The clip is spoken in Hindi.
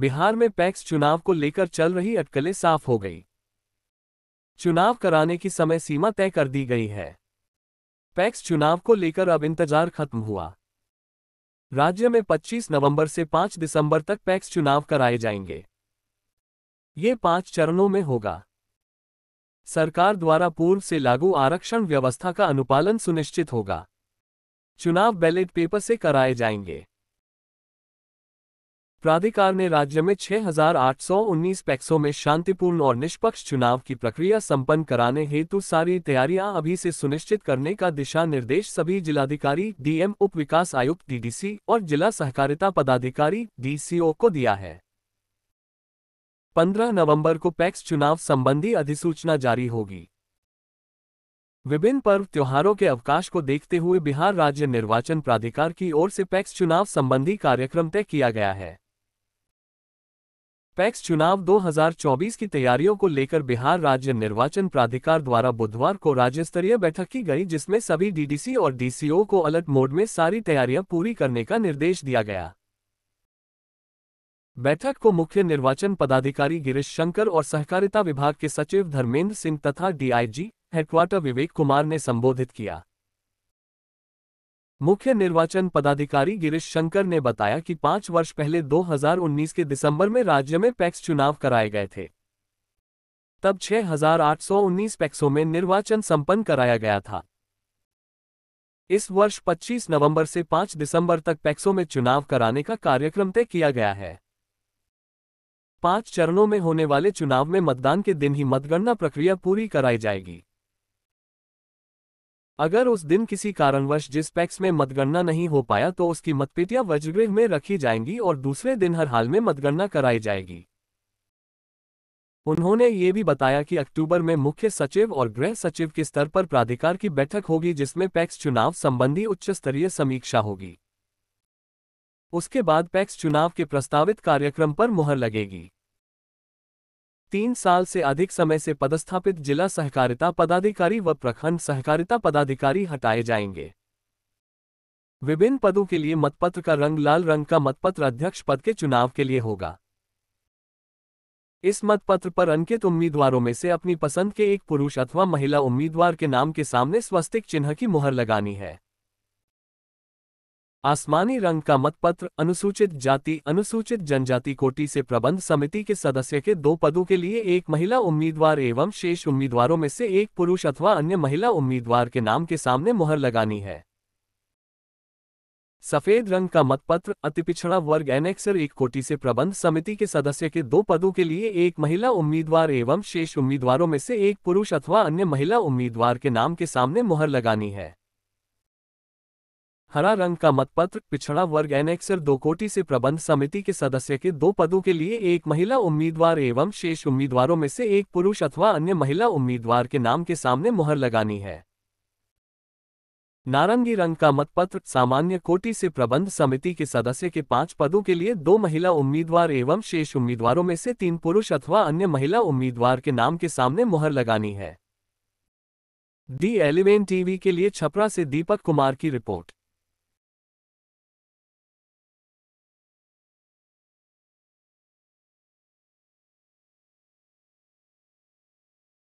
बिहार में पैक्स चुनाव को लेकर चल रही अटकलें साफ हो गई चुनाव कराने की समय सीमा तय कर दी गई है पैक्स चुनाव को लेकर अब इंतजार खत्म हुआ राज्य में 25 नवंबर से 5 दिसंबर तक पैक्स चुनाव कराए जाएंगे ये पांच चरणों में होगा सरकार द्वारा पूर्व से लागू आरक्षण व्यवस्था का अनुपालन सुनिश्चित होगा चुनाव बैलेट पेपर से कराए जाएंगे प्राधिकार ने राज्य में 6,819 पैक्सों में शांतिपूर्ण और निष्पक्ष चुनाव की प्रक्रिया संपन्न कराने हेतु सारी तैयारियां अभी से सुनिश्चित करने का दिशा निर्देश सभी जिलाधिकारी डीएम उप विकास आयुक्त डीडीसी और जिला सहकारिता पदाधिकारी डीसीओ को दिया है 15 नवंबर को पैक्स चुनाव संबंधी अधिसूचना जारी होगी विभिन्न पर्व त्योहारों के अवकाश को देखते हुए बिहार राज्य निर्वाचन प्राधिकार की ओर से पैक्स चुनाव संबंधी कार्यक्रम तय किया गया है पैक्स चुनाव 2024 की तैयारियों को लेकर बिहार राज्य निर्वाचन प्राधिकार द्वारा बुधवार को राज्य स्तरीय बैठक की गई जिसमें सभी डीडीसी और डीसीओ को अलर्ट मोड में सारी तैयारियां पूरी करने का निर्देश दिया गया बैठक को मुख्य निर्वाचन पदाधिकारी गिरीश शंकर और सहकारिता विभाग के सचिव धर्मेंद्र सिंह तथा डीआईजी हेडक्वार्टर विवेक कुमार ने संबोधित किया मुख्य निर्वाचन पदाधिकारी गिरीश शंकर ने बताया कि पाँच वर्ष पहले 2019 के दिसंबर में राज्य में पैक्स चुनाव कराए गए थे तब 6,819 पैक्सों में निर्वाचन संपन्न कराया गया था इस वर्ष 25 नवंबर से 5 दिसंबर तक पैक्सों में चुनाव कराने का कार्यक्रम तय किया गया है पांच चरणों में होने वाले चुनाव में मतदान के दिन ही मतगणना प्रक्रिया पूरी कराई जाएगी अगर उस दिन किसी कारणवश जिस पैक्स में मतगणना नहीं हो पाया तो उसकी मतपेटियां वजगृह में रखी जाएंगी और दूसरे दिन हर हाल में मतगणना कराई जाएगी उन्होंने ये भी बताया कि अक्टूबर में मुख्य सचिव और गृह सचिव के स्तर पर प्राधिकार की बैठक होगी जिसमें पैक्स चुनाव संबंधी उच्च स्तरीय समीक्षा होगी उसके बाद पैक्स चुनाव के प्रस्तावित कार्यक्रम पर मुहर लगेगी तीन साल से अधिक समय से पदस्थापित जिला सहकारिता पदाधिकारी व प्रखंड सहकारिता पदाधिकारी हटाए जाएंगे विभिन्न पदों के लिए मतपत्र का रंग लाल रंग का मतपत्र अध्यक्ष पद के चुनाव के लिए होगा इस मतपत्र पर अंकित उम्मीदवारों में से अपनी पसंद के एक पुरुष अथवा महिला उम्मीदवार के नाम के सामने स्वस्तिक चिन्ह की मुहर लगानी है आसमानी रंग का मतपत्र अनुसूचित जाति अनुसूचित जनजाति कोटि से प्रबंध समिति के सदस्य के दो पदों के लिए एक महिला उम्मीदवार एवं शेष उम्मीदवारों में से एक पुरुष अथवा अन्य महिला उम्मीदवार के नाम के सामने मुहर लगानी है सफेद रंग का मतपत्र अति पिछड़ा वर्ग एनेक्सर एक कोटि से प्रबंध समिति के सदस्य के दो पदों के लिए एक महिला उम्मीदवार एवं शेष उम्मीदवारों में से एक पुरुष अथवा अन्य महिला उम्मीदवार के नाम के सामने मुहर लगानी है हरा रंग का मतपत्र पिछड़ा वर्ग एनेक्सर दो कोटी से प्रबंध समिति के सदस्य के दो पदों के लिए एक महिला उम्मीदवार एवं शेष उम्मीदवारों में से एक पुरुष अथवा अन्य महिला उम्मीदवार के नाम के सामने मुहर लगानी है नारंगी रंग का मतपत्र सामान्य कोटि से प्रबंध समिति के सदस्य के पांच पदों के लिए दो महिला उम्मीदवार एवं शेष उम्मीदवारों में से तीन पुरुष अथवा अन्य महिला उम्मीदवार के नाम के सामने मुहर लगानी है दी एलिवेन टीवी के लिए छपरा से दीपक कुमार की रिपोर्ट